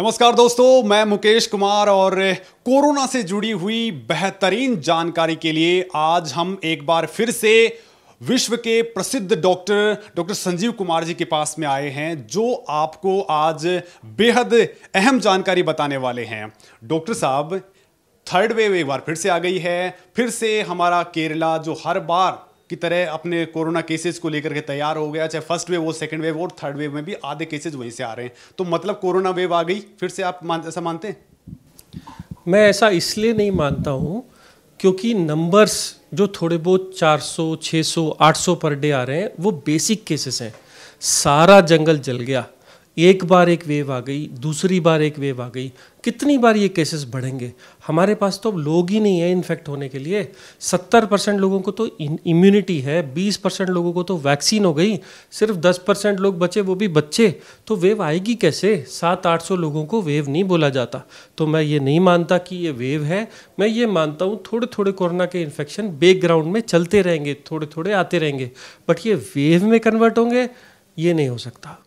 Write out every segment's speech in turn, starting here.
नमस्कार दोस्तों मैं मुकेश कुमार और कोरोना से जुड़ी हुई बेहतरीन जानकारी के लिए आज हम एक बार फिर से विश्व के प्रसिद्ध डॉक्टर डॉक्टर संजीव कुमार जी के पास में आए हैं जो आपको आज बेहद अहम जानकारी बताने वाले हैं डॉक्टर साहब थर्ड वेव एक बार फिर से आ गई है फिर से हमारा केरला जो हर बार की तरह अपने कोरोना केसेज को लेकर के तैयार हो गया चाहे फर्स्ट वेव हो सेकेंड वेव और थर्ड वेव में भी आधे केसेज वहीं से आ रहे हैं तो मतलब कोरोना वेव आ गई फिर से आप मान ऐसा मानते हैं मैं ऐसा इसलिए नहीं मानता हूँ क्योंकि नंबर्स जो थोड़े बहुत 400, 600, 800 पर डे आ रहे हैं वो बेसिक केसेस हैं सारा जंगल जल गया एक बार एक वेव आ गई दूसरी बार एक वेव आ गई कितनी बार ये केसेस बढ़ेंगे हमारे पास तो लोग ही नहीं है इन्फेक्ट होने के लिए सत्तर परसेंट लोगों को तो इम्यूनिटी है बीस परसेंट लोगों को तो वैक्सीन हो गई सिर्फ दस परसेंट लोग बचे वो भी बच्चे तो वेव आएगी कैसे सात आठ सौ लोगों को वेव नहीं बोला जाता तो मैं ये नहीं मानता कि ये वेव है मैं ये मानता हूँ थोड़े थोड़े कोरोना के इन्फेक्शन बैकग्राउंड में चलते रहेंगे थोड़े थोड़े आते रहेंगे बट ये वेव में कन्वर्ट होंगे ये नहीं हो सकता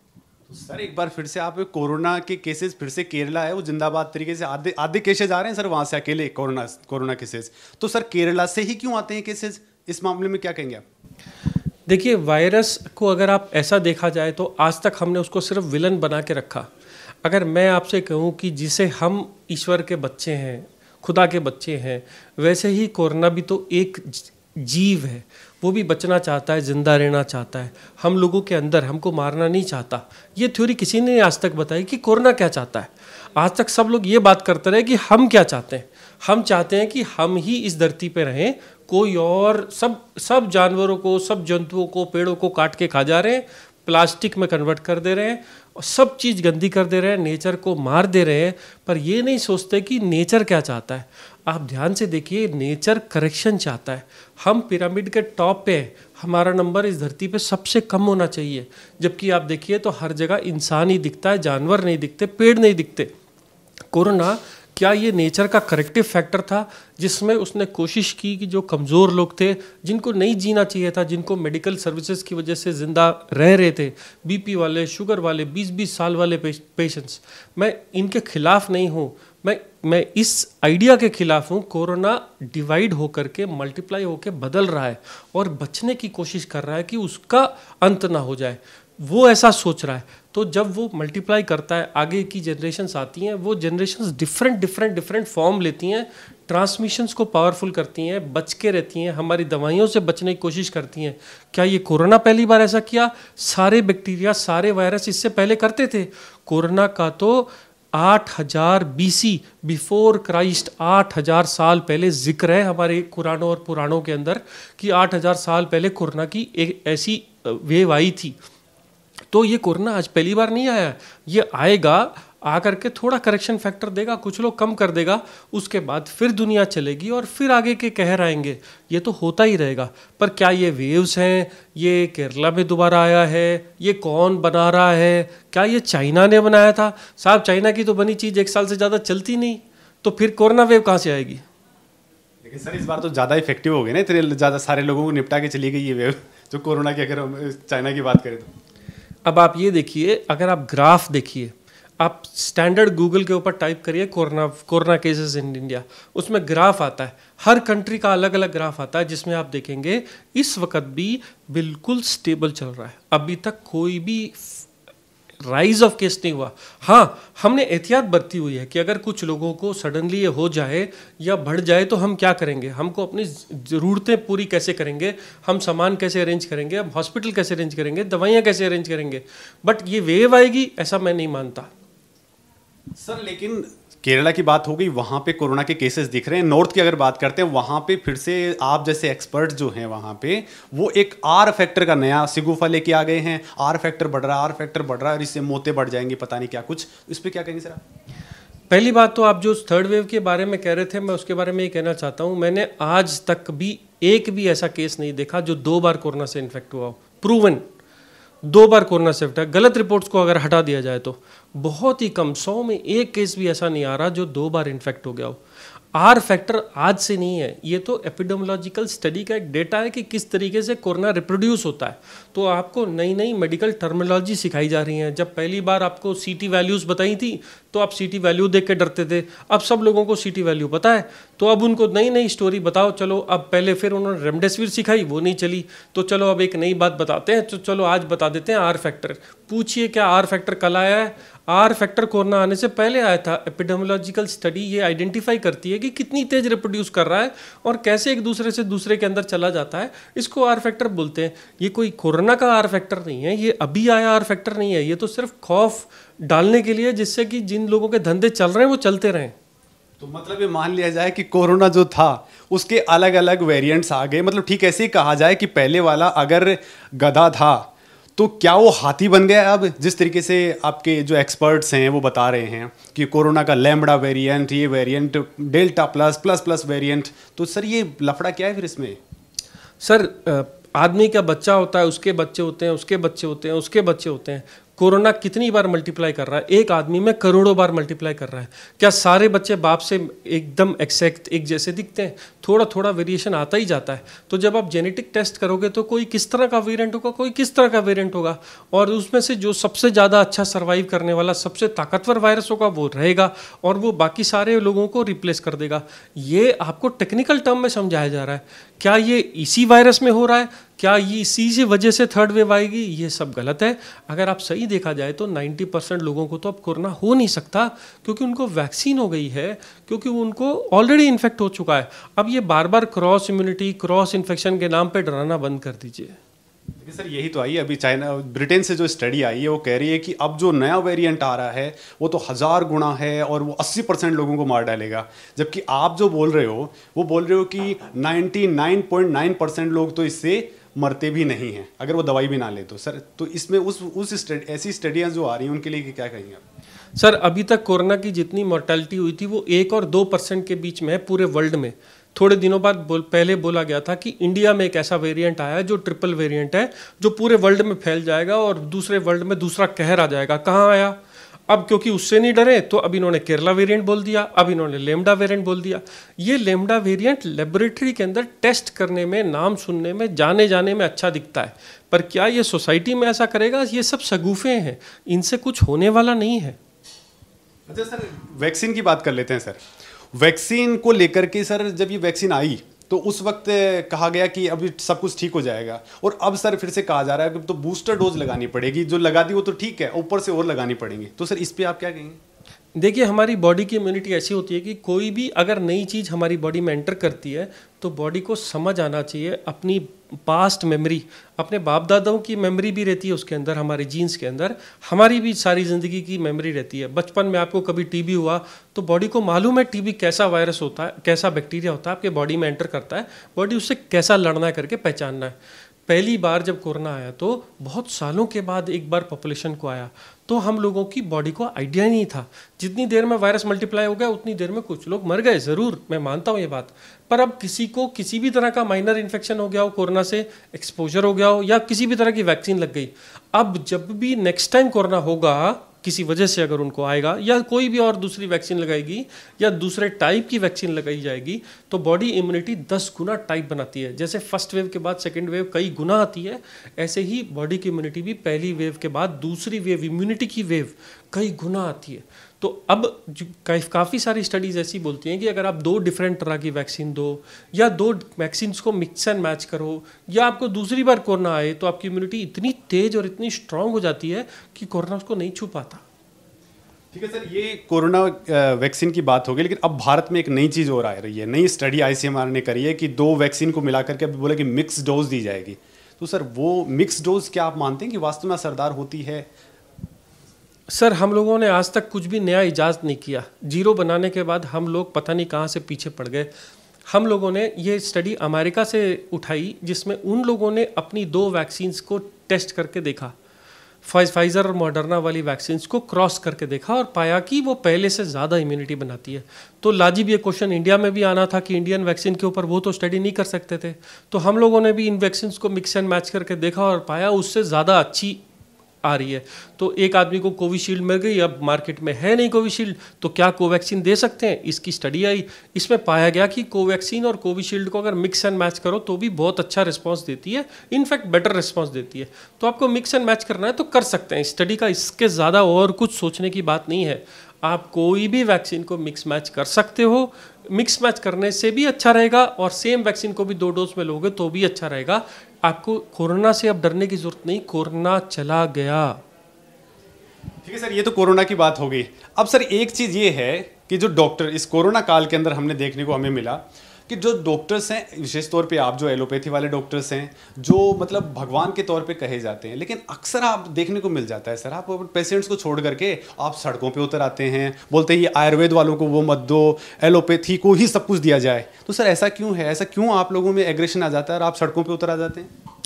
सर एक बार फिर से आप कोरोना के केसेस फिर से केरला है वो जिंदाबाद तरीके से आधे आधे केसेज आ रहे हैं सर वहाँ से अकेले कोरोना कोरोना केसेज तो सर केरला से ही क्यों आते हैं केसेज इस मामले में क्या कहेंगे आप देखिए वायरस को अगर आप ऐसा देखा जाए तो आज तक हमने उसको सिर्फ विलन बना के रखा अगर मैं आपसे कहूँ कि जिसे हम ईश्वर के बच्चे हैं खुदा के बच्चे हैं वैसे ही कोरोना भी तो एक जीव है वो भी बचना चाहता है ज़िंदा रहना चाहता है हम लोगों के अंदर हमको मारना नहीं चाहता ये थ्योरी किसी ने आज तक बताई कि कोरोना क्या चाहता है आज तक सब लोग ये बात करते रहे कि हम क्या चाहते हैं हम चाहते हैं कि हम ही इस धरती पे रहें कोई और सब सब जानवरों को सब जंतुओं को पेड़ों को काट के खा जा रहे हैं प्लास्टिक में कन्वर्ट कर दे रहे हैं और सब चीज़ गंदी कर दे रहे हैं नेचर को मार दे रहे हैं पर ये नहीं सोचते कि नेचर क्या चाहता है आप ध्यान से देखिए नेचर करेक्शन चाहता है हम पिरामिड के टॉप पे हैं हमारा नंबर इस धरती पे सबसे कम होना चाहिए जबकि आप देखिए तो हर जगह इंसान ही दिखता है जानवर नहीं दिखते पेड़ नहीं दिखते कोरोना क्या ये नेचर का करेक्टिव फैक्टर था जिसमें उसने कोशिश की कि जो कमज़ोर लोग थे जिनको नहीं जीना चाहिए था जिनको मेडिकल सर्विसेज की वजह से ज़िंदा रह रहे थे बीपी वाले शुगर वाले 20-20 साल वाले पेशेंट्स मैं इनके खिलाफ नहीं हूँ मैं मैं इस आइडिया के खिलाफ हूँ कोरोना डिवाइड होकर के मल्टीप्लाई होकर बदल रहा है और बचने की कोशिश कर रहा है कि उसका अंत ना हो जाए वो ऐसा सोच रहा है तो जब वो मल्टीप्लाई करता है आगे की जनरेशन्स आती हैं वो generations different different different form लेती हैं ट्रांसमिशंस को पावरफुल करती हैं बच के रहती हैं हमारी दवाइयों से बचने की कोशिश करती हैं क्या ये कोरोना पहली बार ऐसा किया सारे बैक्टीरिया सारे वायरस इससे पहले करते थे कोरोना का तो आठ हजार बीसी बिफोर क्राइस्ट आठ हजार साल पहले जिक्र है हमारे कुरानों और पुराणों के अंदर कि आठ हजार साल पहले कोरोना की एक ऐसी वेव आई थी तो ये कोरोना आज पहली बार नहीं आया ये आएगा आ करके थोड़ा करेक्शन फैक्टर देगा कुछ लोग कम कर देगा उसके बाद फिर दुनिया चलेगी और फिर आगे के कहर आएंगे ये तो होता ही रहेगा पर क्या ये वेव्स हैं ये केरला में दोबारा आया है ये कौन बना रहा है क्या ये चाइना ने बनाया था साहब चाइना की तो बनी चीज़ एक साल से ज़्यादा चलती नहीं तो फिर कोरोना वेव कहाँ से आएगी लेकिन सर इस बार तो ज़्यादा इफेक्टिव हो गए ना इतने ज़्यादा सारे लोगों को निपटा के चली गई ये वेव जो कोरोना की अगर हम चाइना की बात करें तो अब आप ये देखिए अगर आप ग्राफ देखिए आप स्टैंडर्ड गूगल के ऊपर टाइप करिए corona corona cases in India उसमें ग्राफ आता है हर कंट्री का अलग अलग ग्राफ आता है जिसमें आप देखेंगे इस वक्त भी बिल्कुल स्टेबल चल रहा है अभी तक कोई भी राइज ऑफ केस नहीं हुआ हाँ हमने एहतियात बरती हुई है कि अगर कुछ लोगों को सडनली ये हो जाए या बढ़ जाए तो हम क्या करेंगे हमको अपनी ज़रूरतें पूरी कैसे करेंगे हम सामान कैसे अरेंज करेंगे हम हॉस्पिटल कैसे अरेंज करेंगे दवाइयाँ कैसे अरेंज करेंगे बट ये वेव आएगी ऐसा मैं नहीं मानता सर लेकिन केरला की बात हो गई वहाँ पे कोरोना के केसेस दिख रहे हैं नॉर्थ की अगर बात करते हैं वहाँ पे फिर से आप जैसे एक्सपर्ट जो हैं वहाँ पे वो एक आर फैक्टर का नया सिगुफा लेके आ गए हैं आर फैक्टर बढ़ रहा है आर फैक्टर बढ़ रहा है और इससे मोते बढ़ जाएंगे पता नहीं क्या कुछ इस पर क्या कहेंगे सर पहली बात तो आप जो थर्ड वेव के बारे में कह रहे थे मैं उसके बारे में ये कहना चाहता हूँ मैंने आज तक भी एक भी ऐसा केस नहीं देखा जो दो बार कोरोना से इन्फेक्ट हुआ हो प्रूवन दो बार कोरोना शिफ्ट है गलत रिपोर्ट्स को अगर हटा दिया जाए तो बहुत ही कम सौ में एक केस भी ऐसा नहीं आ रहा जो दो बार इन्फेक्ट हो गया हो आर फैक्टर आज से नहीं है ये तो एपिडोमोलॉजिकल स्टडी का एक डेटा है कि किस तरीके से कोरोना रिप्रोड्यूस होता है तो आपको नई नई मेडिकल टर्मिनोलॉजी सिखाई जा रही है जब पहली बार आपको सीटी वैल्यूज़ बताई थी तो आप सीटी वैल्यू देख के डरते थे अब सब लोगों को सीटी वैल्यू पता है तो अब उनको नई नई स्टोरी बताओ चलो अब पहले फिर उन्होंने रेमडेसिविर सिखाई वो नहीं चली तो चलो अब एक नई बात बताते हैं तो चलो आज बता देते हैं आर फैक्टर पूछिए क्या आर फैक्टर कल आया है आर फैक्टर कोरोना आने से पहले आया था एपिडेमोलॉजिकल स्टडी ये आइडेंटिफाई करती है कि कितनी तेज रिप्रोड्यूस कर रहा है और कैसे एक दूसरे से दूसरे के अंदर चला जाता है इसको आर फैक्टर बोलते हैं ये कोई कोरोना का आर फैक्टर नहीं है ये अभी आया आर फैक्टर नहीं है ये तो सिर्फ खौफ डालने के लिए जिससे कि जिन लोगों के धंधे चल रहे हैं वो चलते रहें तो मतलब ये मान लिया जाए कि कोरोना जो था उसके अलग अलग वेरिएंट्स आ गए मतलब ठीक ऐसे ही कहा जाए कि पहले वाला अगर गधा था तो क्या वो हाथी बन गया अब जिस तरीके से आपके जो एक्सपर्ट्स हैं वो बता रहे हैं कि कोरोना का लेमड़ा वेरिएंट ये variant delta plus plus plus variant तो सर ये लफड़ा क्या है फिर इसमें सर आदमी का बच्चा होता है उसके बच्चे होते हैं उसके बच्चे होते हैं उसके बच्चे होते हैं कोरोना कितनी बार मल्टीप्लाई कर रहा है एक आदमी में करोड़ों बार मल्टीप्लाई कर रहा है क्या सारे बच्चे बाप से एकदम एक्सैक्ट एक जैसे दिखते हैं थोड़ा थोड़ा वेरिएशन आता ही जाता है तो जब आप जेनेटिक टेस्ट करोगे तो कोई किस तरह का वेरिएंट होगा कोई किस तरह का वेरिएंट होगा और उसमें से जो सबसे ज़्यादा अच्छा सर्वाइव करने वाला सबसे ताकतवर वायरस होगा वो रहेगा और वो बाकी सारे लोगों को रिप्लेस कर देगा ये आपको टेक्निकल टर्म में समझाया जा रहा है क्या ये इसी वायरस में हो रहा है क्या ये इसी से वजह से थर्ड वेव आएगी ये सब गलत है अगर आप सही देखा जाए तो 90 परसेंट लोगों को तो अब कोरोना हो नहीं सकता क्योंकि उनको वैक्सीन हो गई है क्योंकि उनको ऑलरेडी इन्फेक्ट हो चुका है अब ये बार बार क्रॉस इम्यूनिटी क्रॉस इन्फेक्शन के नाम पर डराना बंद कर दीजिए देखिए सर यही तो आई है अभी चाइना ब्रिटेन से जो स्टडी आई है वो कह रही है कि अब जो नया वेरिएंट आ रहा है वो तो हज़ार गुना है और वो 80 परसेंट लोगों को मार डालेगा जबकि आप जो बोल रहे हो वो बोल रहे हो कि 99.9 परसेंट लोग तो इससे मरते भी नहीं हैं अगर वो दवाई भी ना ले तो सर तो इसमें उस उस स्टड, ऐसी स्टडियाँ जो आ रही हैं उनके लिए क्या कहेंगे आप सर अभी तक कोरोना की जितनी मोर्टेलिटी हुई थी वो एक और दो परसेंट के बीच में है पूरे वर्ल्ड में थोड़े दिनों बाद बोल, पहले बोला गया था कि इंडिया में एक ऐसा वेरिएंट आया है जो ट्रिपल वेरिएंट है जो पूरे वर्ल्ड में फैल जाएगा और दूसरे वर्ल्ड में दूसरा कहर आ जाएगा कहाँ आया अब क्योंकि उससे नहीं डरे तो अब इन्होंने केरला वेरिएंट बोल दिया अब इन्होंने लेमडा वेरिएंट बोल दिया ये लेमडा वेरिएंट लेबोरेटरी के अंदर टेस्ट करने में नाम सुनने में जाने जाने में अच्छा दिखता है पर क्या ये सोसाइटी में ऐसा करेगा ये सब सगूफे हैं इनसे कुछ होने वाला नहीं है अच्छा सर वैक्सीन की बात कर लेते हैं सर वैक्सीन को लेकर के सर जब ये वैक्सीन आई तो उस वक्त कहा गया कि अभी सब कुछ ठीक हो जाएगा और अब सर फिर से कहा जा रहा है कि तो बूस्टर डोज लगानी पड़ेगी जो लगा दी वो तो ठीक है ऊपर से और लगानी पड़ेगी तो सर इस पर आप क्या कहेंगे देखिए हमारी बॉडी की इम्यूनिटी ऐसी होती है कि कोई भी अगर नई चीज़ हमारी बॉडी में एंटर करती है तो बॉडी को समझ आना चाहिए अपनी पास्ट मेमोरी अपने बाप दादाओं की मेमोरी भी रहती है उसके अंदर हमारे जीन्स के अंदर हमारी भी सारी ज़िंदगी की मेमोरी रहती है बचपन में आपको कभी टीबी हुआ तो बॉडी को मालूम है टीबी कैसा वायरस होता है कैसा बैक्टीरिया होता है आपके बॉडी में एंटर करता है बॉडी उससे कैसा लड़ना है करके पहचानना है पहली बार जब कोरोना आया तो बहुत सालों के बाद एक बार पॉपुलेशन को आया तो हम लोगों की बॉडी को आइडिया नहीं था जितनी देर में वायरस मल्टीप्लाई हो गया उतनी देर में कुछ लोग मर गए ज़रूर मैं मानता हूँ ये बात पर अब किसी को किसी भी तरह का माइनर इन्फेक्शन हो गया हो कोरोना से एक्सपोजर हो गया हो या किसी भी तरह की वैक्सीन लग गई अब जब भी नेक्स्ट टाइम कोरोना होगा किसी वजह से अगर उनको आएगा या कोई भी और दूसरी वैक्सीन लगाएगी या दूसरे टाइप की वैक्सीन लगाई जाएगी तो बॉडी इम्यूनिटी दस गुना टाइप बनाती है जैसे फर्स्ट वेव के बाद सेकेंड वेव कई गुना आती है ऐसे ही बॉडी की इम्यूनिटी भी पहली वेव के बाद दूसरी वेव इम्यूनिटी की वेव कई गुना आती है तो अब काफ़ी सारी स्टडीज़ ऐसी बोलती हैं कि अगर आप दो डिफरेंट तरह की वैक्सीन दो या दो वैक्सीन को मिक्स एंड मैच करो या आपको दूसरी बार कोरोना आए तो आपकी इम्यूनिटी इतनी तेज और इतनी स्ट्रांग हो जाती है कि कोरोना उसको नहीं छू पाता ठीक है सर ये कोरोना वैक्सीन की बात होगी लेकिन अब भारत में एक नई चीज़ और आ रही है नई स्टडी आई ने करी है कि दो वैक्सीन को मिला करके अभी बोला कि मिक्स डोज दी जाएगी तो सर वो मिक्स डोज क्या आप मानते हैं कि वास्तव में असरदार होती है सर हम लोगों ने आज तक कुछ भी नया इजाज़ नहीं किया जीरो बनाने के बाद हम लोग पता नहीं कहाँ से पीछे पड़ गए हम लोगों ने ये स्टडी अमेरिका से उठाई जिसमें उन लोगों ने अपनी दो वैक्सीन्स को टेस्ट करके देखा फाइजर और मॉडर्ना वाली वैक्सीन्स को क्रॉस करके देखा और पाया कि वो पहले से ज़्यादा इम्यूनिटी बनाती है तो लाजिब ये क्वेश्चन इंडिया में भी आना था कि इंडियन वैक्सीन के ऊपर वो तो स्टडी नहीं कर सकते थे तो हम लोगों ने भी इन वैक्सीन्स को मिक्स एंड मैच करके देखा और पाया उससे ज़्यादा अच्छी आ रही है तो एक आदमी को कोविशील्ड मिल गई अब मार्केट में है नहीं कोविशील्ड तो क्या कोवैक्सीन दे सकते हैं इसकी स्टडी आई इसमें पाया गया कि कोवैक्सीन और कोविशील्ड को अगर मिक्स एंड मैच करो तो भी बहुत अच्छा रिस्पॉन्स देती है इनफैक्ट बेटर रिस्पॉन्स देती है तो आपको मिक्स एंड मैच करना है तो कर सकते हैं स्टडी का इसके ज़्यादा और कुछ सोचने की बात नहीं है आप कोई भी वैक्सीन को मिक्स मैच कर सकते हो मिक्स मैच करने से भी अच्छा रहेगा और सेम वैक्सीन को भी दो डोज में लोगे तो भी अच्छा रहेगा आपको कोरोना से अब डरने की जरूरत नहीं कोरोना चला गया ठीक है सर ये तो कोरोना की बात हो गई अब सर एक चीज़ ये है कि जो डॉक्टर इस कोरोना काल के अंदर हमने देखने को हमें मिला कि जो डॉक्टर्स हैं विशेष तौर पे आप जो एलोपैथी वाले डॉक्टर्स हैं जो मतलब भगवान के तौर पे कहे जाते हैं लेकिन अक्सर आप देखने को मिल जाता है सर आप पेशेंट्स को छोड़ करके आप सड़कों पे उतर आते हैं बोलते हैं ये आयुर्वेद वालों को वो मत दो एलोपैथी को ही सब कुछ दिया जाए तो सर ऐसा क्यों है ऐसा क्यों आप लोगों में एग्रेशन आ जाता है और आप सड़कों पर उतर आ जाते हैं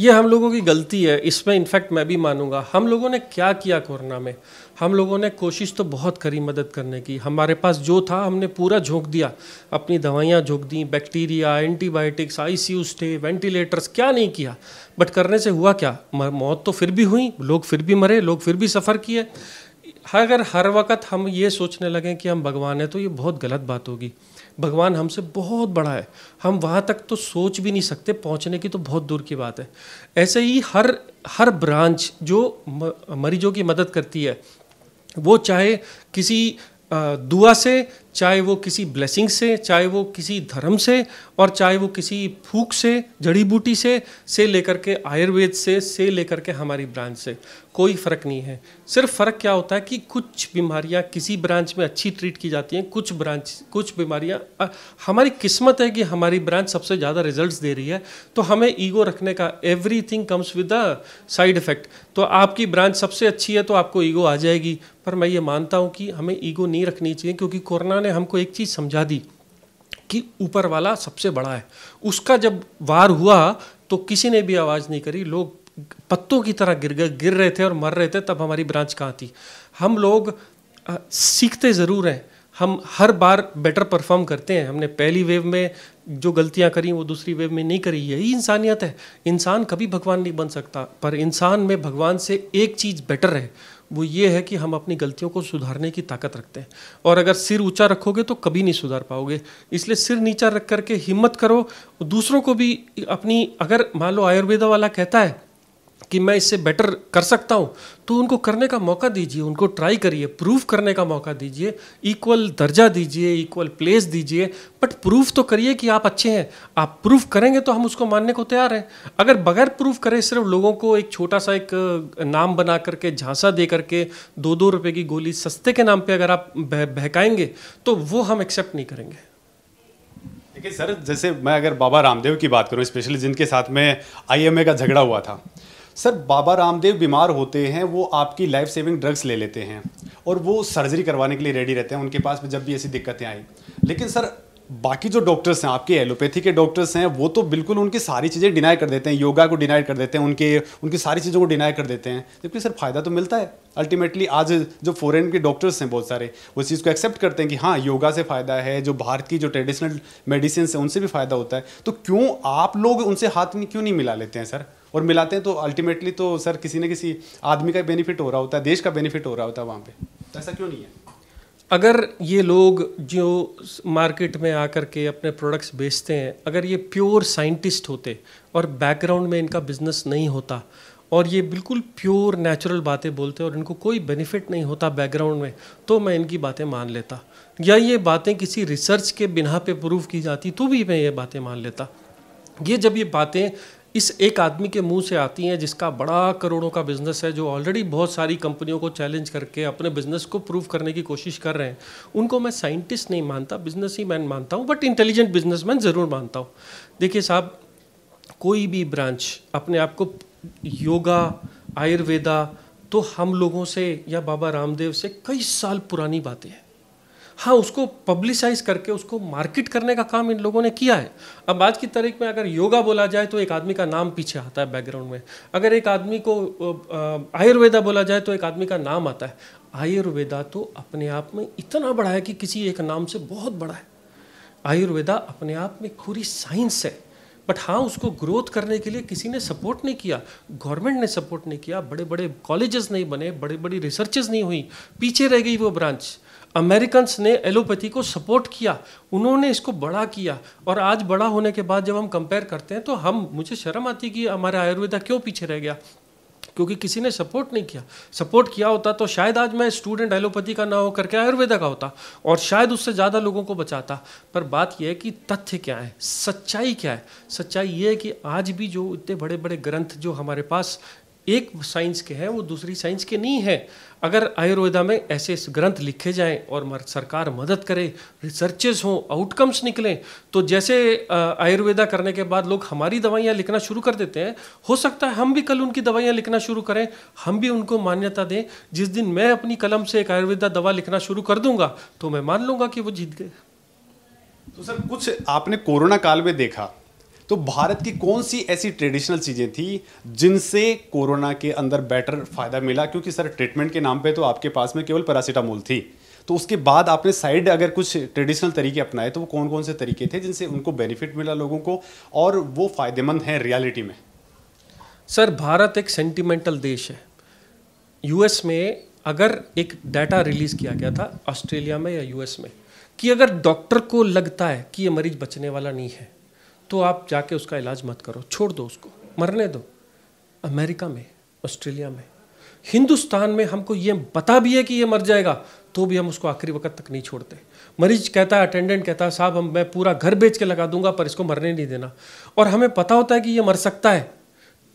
ये हम लोगों की गलती है इसमें इनफैक्ट मैं भी मानूंगा हम लोगों ने क्या किया कोरोना में हम लोगों ने कोशिश तो बहुत करी मदद करने की हमारे पास जो था हमने पूरा झोंक दिया अपनी दवाइयाँ झोंक दी bacteria antibiotics ICU stay ventilators क्या नहीं किया बट करने से हुआ क्या मौत तो फिर भी हुई लोग फिर भी मरे लोग फिर भी सफ़र किए अगर हर वक्त हम ये सोचने लगें कि हम भगवान हैं तो ये बहुत गलत बात होगी भगवान हमसे बहुत बड़ा है हम वहाँ तक तो सोच भी नहीं सकते पहुँचने की तो बहुत दूर की बात है ऐसे ही हर हर ब्रांच जो मरीजों की मदद करती है वो चाहे किसी दुआ से चाहे वो किसी ब्लेसिंग से चाहे वो किसी धर्म से और चाहे वो किसी फूक से जड़ी बूटी से से लेकर के आयुर्वेद से से लेकर के हमारी ब्रांच से कोई फ़र्क नहीं है सिर्फ फ़र्क क्या होता है कि कुछ बीमारियां किसी ब्रांच में अच्छी ट्रीट की जाती हैं कुछ ब्रांच कुछ बीमारियां हमारी किस्मत है कि हमारी ब्रांच सबसे ज़्यादा रिजल्ट दे रही है तो हमें ईगो रखने का everything comes with the side effect तो आपकी ब्रांच सबसे अच्छी है तो आपको ईगो आ जाएगी पर मैं ये मानता हूँ कि हमें ईगो नहीं रखनी चाहिए क्योंकि कोरोना ने ने हमको एक चीज़ समझा दी कि ऊपर वाला सबसे बड़ा है उसका जब वार हुआ तो किसी ने भी आवाज़ नहीं करी लोग पत्तों की तरह गिर गिर रहे थे और मर रहे थे तब हमारी ब्रांच कहाँ थी हम लोग सीखते ज़रूर हैं हम हर बार बेटर परफॉर्म करते हैं हमने पहली वेव में जो गलतियां करी वो दूसरी वेव में नहीं करी यही इंसानियत है इंसान कभी भगवान नहीं बन सकता पर इंसान में भगवान से एक चीज़ बेटर है वो ये है कि हम अपनी गलतियों को सुधारने की ताकत रखते हैं और अगर सिर ऊंचा रखोगे तो कभी नहीं सुधार पाओगे इसलिए सिर नीचा रख करके हिम्मत करो दूसरों को भी अपनी अगर मान लो आयुर्वेदा वाला कहता है कि मैं इससे बेटर कर सकता हूँ तो उनको करने का मौका दीजिए उनको ट्राई करिए प्रूफ करने का मौका दीजिए इक्वल दर्जा दीजिए इक्वल प्लेस दीजिए बट प्रूफ तो करिए कि आप अच्छे हैं आप प्रूफ करेंगे तो हम उसको मानने को तैयार हैं अगर बगैर प्रूफ करें सिर्फ लोगों को एक छोटा सा एक नाम बना करके झांसा दे करके दो दो रुपये की गोली सस्ते के नाम पर अगर आप बहकाएंगे तो वो हम एक्सेप्ट नहीं करेंगे देखिए सर जैसे मैं अगर बाबा रामदेव की बात करूं स्पेशली जिनके साथ में आईएमए का झगड़ा हुआ था सर बाबा रामदेव बीमार होते हैं वो आपकी लाइफ सेविंग ड्रग्स ले लेते हैं और वो सर्जरी करवाने के लिए रेडी रहते हैं उनके पास में जब भी ऐसी दिक्कतें आई लेकिन सर बाकी जो डॉक्टर्स हैं आपके एलोपैथी के डॉक्टर्स हैं वो तो बिल्कुल उनकी सारी चीज़ें डिनाई कर देते हैं योगा को डिनाई कर देते हैं उनके उनकी सारी चीज़ों को डिनाई कर देते हैं जबकि सर फ़ायदा तो मिलता है अल्टीमेटली आज जो फॉरेन के डॉक्टर्स हैं बहुत सारे वो चीज़ को एक्सेप्ट करते हैं कि हाँ योगा से फ़ायदा है जो भारत की जो ट्रेडिशनल मेडिसिन है उनसे भी फ़ायदा होता है तो क्यों आप लोग उनसे हाथ में क्यों नहीं मिला लेते हैं सर और मिलाते हैं तो अल्टीमेटली तो सर किसी न किसी आदमी का बेनिफिट हो रहा होता है देश का बेनिफिट हो रहा होता है वहाँ पे ऐसा क्यों नहीं है अगर ये लोग जो मार्केट में आकर के अपने प्रोडक्ट्स बेचते हैं अगर ये प्योर साइंटिस्ट होते और बैकग्राउंड में इनका बिजनेस नहीं होता और ये बिल्कुल प्योर नेचुरल बातें बोलते हैं और इनको कोई बेनिफिट नहीं होता बैकग्राउंड में तो मैं इनकी बातें मान लेता या ये बातें किसी रिसर्च के बिना पे प्रूव की जाती तो भी मैं ये बातें मान लेता ये जब ये बातें इस एक आदमी के मुंह से आती हैं जिसका बड़ा करोड़ों का बिजनेस है जो ऑलरेडी बहुत सारी कंपनियों को चैलेंज करके अपने बिजनेस को प्रूव करने की कोशिश कर रहे हैं उनको मैं साइंटिस्ट नहीं मानता बिजनेस ही मैन मानता हूँ बट इंटेलिजेंट बिजनेस मैन ज़रूर मानता हूँ देखिए साहब कोई भी ब्रांच अपने आप को योगा आयुर्वेदा तो हम लोगों से या बाबा रामदेव से कई साल पुरानी बातें हैं हाँ उसको पब्लिसाइज करके उसको मार्केट करने का काम इन लोगों ने किया है अब आज की तारीख में अगर योगा बोला जाए तो एक आदमी का नाम पीछे आता है बैकग्राउंड में अगर एक आदमी को आयुर्वेदा बोला जाए तो एक आदमी का नाम आता है आयुर्वेदा तो अपने आप में इतना बड़ा है कि किसी एक नाम से बहुत बड़ा है आयुर्वेदा अपने आप में पूरी साइंस है बट हाँ उसको ग्रोथ करने के लिए किसी ने सपोर्ट नहीं किया गवर्नमेंट ने सपोर्ट नहीं किया बड़े बड़े कॉलेजेस नहीं बने बड़े बड़ी रिसर्चेज नहीं हुई पीछे रह गई वो ब्रांच अमेरिकन ने एलोपैथी को सपोर्ट किया उन्होंने इसको बड़ा किया और आज बड़ा होने के बाद जब हम कंपेयर करते हैं तो हम मुझे शर्म आती कि हमारा आयुर्वेदा क्यों पीछे रह गया क्योंकि किसी ने सपोर्ट नहीं किया सपोर्ट किया होता तो शायद आज मैं स्टूडेंट एलोपैथी का ना हो करके आयुर्वेदा का होता और शायद उससे ज़्यादा लोगों को बचाता पर बात यह है कि तथ्य क्या है सच्चाई क्या है सच्चाई ये है कि आज भी जो इतने बड़े बड़े ग्रंथ जो हमारे पास एक साइंस के हैं वो दूसरी साइंस के नहीं हैं अगर आयुर्वेदा में ऐसे ग्रंथ लिखे जाएं और सरकार मदद करे रिसर्चेस हों आउटकम्स निकलें तो जैसे आयुर्वेदा करने के बाद लोग हमारी दवाइयाँ लिखना शुरू कर देते हैं हो सकता है हम भी कल उनकी दवाइयाँ लिखना शुरू करें हम भी उनको मान्यता दें जिस दिन मैं अपनी कलम से एक आयुर्वेदा दवा लिखना शुरू कर दूंगा तो मैं मान लूंगा कि वो जीत गए तो सर कुछ आपने कोरोना काल में देखा तो भारत की कौन सी ऐसी ट्रेडिशनल चीज़ें थी जिनसे कोरोना के अंदर बेटर फ़ायदा मिला क्योंकि सर ट्रीटमेंट के नाम पे तो आपके पास में केवल पैरासीटामोल थी तो उसके बाद आपने साइड अगर कुछ ट्रेडिशनल तरीके अपनाए तो वो कौन कौन से तरीके थे जिनसे उनको बेनिफिट मिला लोगों को और वो फ़ायदेमंद हैं रियलिटी में सर भारत एक सेंटिमेंटल देश है यूएस में अगर एक डाटा रिलीज़ किया गया था ऑस्ट्रेलिया में या यूएस में कि अगर डॉक्टर को लगता है कि ये मरीज बचने वाला नहीं है तो आप जाके उसका इलाज मत करो छोड़ दो उसको मरने दो अमेरिका में ऑस्ट्रेलिया में हिंदुस्तान में हमको ये बता भी है कि ये मर जाएगा तो भी हम उसको आखिरी वक्त तक नहीं छोड़ते मरीज कहता है अटेंडेंट कहता है साहब हम मैं पूरा घर बेच के लगा दूंगा पर इसको मरने नहीं देना और हमें पता होता है कि ये मर सकता है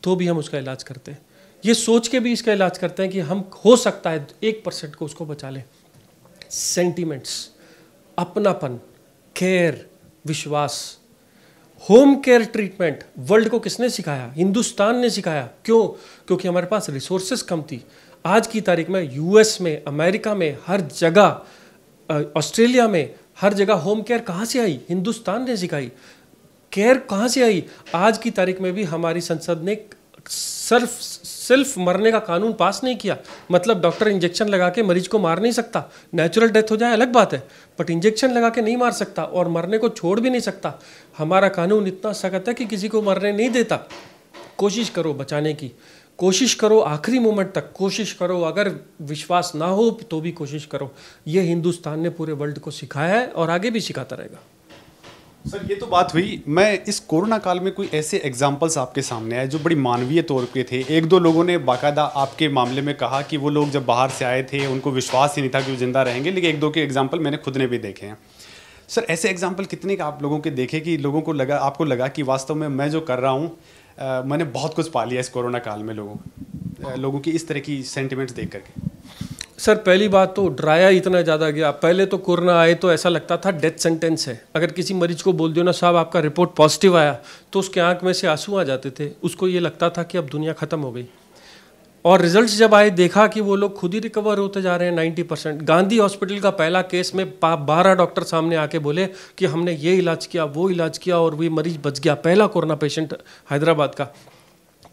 तो भी हम उसका इलाज करते हैं ये सोच के भी इसका इलाज करते हैं कि हम हो सकता है एक परसेंट को उसको बचा लें सेंटिमेंट्स अपनापन केयर विश्वास होम केयर ट्रीटमेंट वर्ल्ड को किसने सिखाया हिंदुस्तान ने सिखाया क्यों क्योंकि हमारे पास रिसोर्सेस कम थी आज की तारीख में यूएस में अमेरिका में हर जगह ऑस्ट्रेलिया में हर जगह होम केयर कहाँ से आई हिंदुस्तान ने सिखाई केयर कहाँ से आई आज की तारीख में भी हमारी संसद ने सिर्फ सिर्फ मरने का कानून पास नहीं किया मतलब डॉक्टर इंजेक्शन लगा के मरीज को मार नहीं सकता नेचुरल डेथ हो जाए अलग बात है बट इंजेक्शन लगा के नहीं मार सकता और मरने को छोड़ भी नहीं सकता हमारा कानून इतना सख्त है कि किसी को मरने नहीं देता कोशिश करो बचाने की कोशिश करो आखिरी मोमेंट तक कोशिश करो अगर विश्वास ना हो तो भी कोशिश करो ये हिंदुस्तान ने पूरे वर्ल्ड को सिखाया है और आगे भी सिखाता रहेगा सर ये तो बात हुई मैं इस कोरोना काल में कोई ऐसे एग्जाम्पल्स आपके सामने आए जो बड़ी मानवीय तौर पे थे एक दो लोगों ने बाकायदा आपके मामले में कहा कि वो लोग जब बाहर से आए थे उनको विश्वास ही नहीं था कि वो जिंदा रहेंगे लेकिन एक दो के एग्जाम्पल मैंने खुद ने भी देखे हैं सर ऐसे एग्जाम्पल कितने आप लोगों के देखे कि लोगों को लगा आपको लगा कि वास्तव में मैं जो कर रहा हूँ मैंने बहुत कुछ पा लिया इस कोरोना काल में लोगों लोगों की इस तरह की सेंटिमेंट्स देख करके सर पहली बात तो डराया इतना ज़्यादा गया पहले तो कोरोना आए तो ऐसा लगता था डेथ सेंटेंस है अगर किसी मरीज को बोल दियो ना साहब आपका रिपोर्ट पॉजिटिव आया तो उसके आंख में से आंसू आ जाते थे उसको ये लगता था कि अब दुनिया ख़त्म हो गई और रिजल्ट्स जब आए देखा कि वो लोग खुद ही रिकवर होते जा रहे हैं नाइन्टी परसेंट गांधी हॉस्पिटल का पहला केस में बारह डॉक्टर सामने आके बोले कि हमने ये इलाज किया वो इलाज किया और वे मरीज बच गया पहला कोरोना पेशेंट हैदराबाद का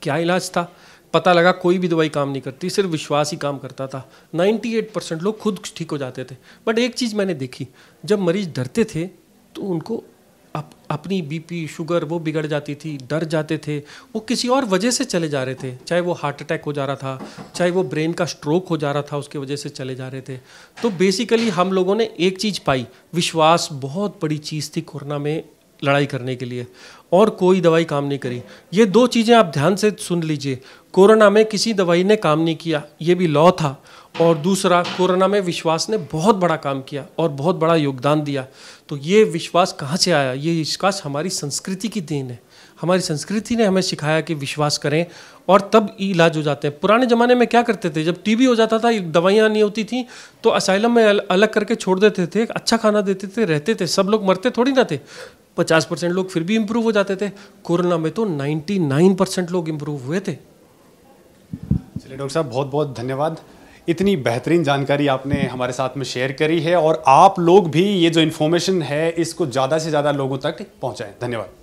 क्या इलाज था पता लगा कोई भी दवाई काम नहीं करती सिर्फ विश्वास ही काम करता था 98 परसेंट लोग खुद ठीक हो जाते थे बट एक चीज़ मैंने देखी जब मरीज डरते थे तो उनको अप, अपनी बीपी शुगर वो बिगड़ जाती थी डर जाते थे वो किसी और वजह से चले जा रहे थे चाहे वो हार्ट अटैक हो जा रहा था चाहे वो ब्रेन का स्ट्रोक हो जा रहा था उसके वजह से चले जा रहे थे तो बेसिकली हम लोगों ने एक चीज़ पाई विश्वास बहुत बड़ी चीज़ थी कोरोना में लड़ाई करने के लिए और कोई दवाई काम नहीं करी ये दो चीज़ें आप ध्यान से सुन लीजिए कोरोना में किसी दवाई ने काम नहीं किया ये भी लॉ था और दूसरा कोरोना में विश्वास ने बहुत बड़ा काम किया और बहुत बड़ा योगदान दिया तो ये विश्वास कहाँ से आया ये विश्वास हमारी संस्कृति की देन है हमारी संस्कृति ने हमें सिखाया कि विश्वास करें और तब इलाज हो जाते हैं पुराने ज़माने में क्या करते थे जब टीबी हो जाता था दवाइयाँ नहीं होती थी तो असाइलम में अलग करके छोड़ देते थे अच्छा खाना देते थे रहते थे सब लोग मरते थोड़ी ना थे 50 परसेंट लोग फिर भी इम्प्रूव हो जाते थे कोरोना में तो 99 परसेंट लोग इम्प्रूव हुए थे चलिए डॉक्टर साहब बहुत बहुत धन्यवाद इतनी बेहतरीन जानकारी आपने हमारे साथ में शेयर करी है और आप लोग भी ये जो इन्फॉर्मेशन है इसको ज़्यादा से ज़्यादा लोगों तक पहुँचाएँ धन्यवाद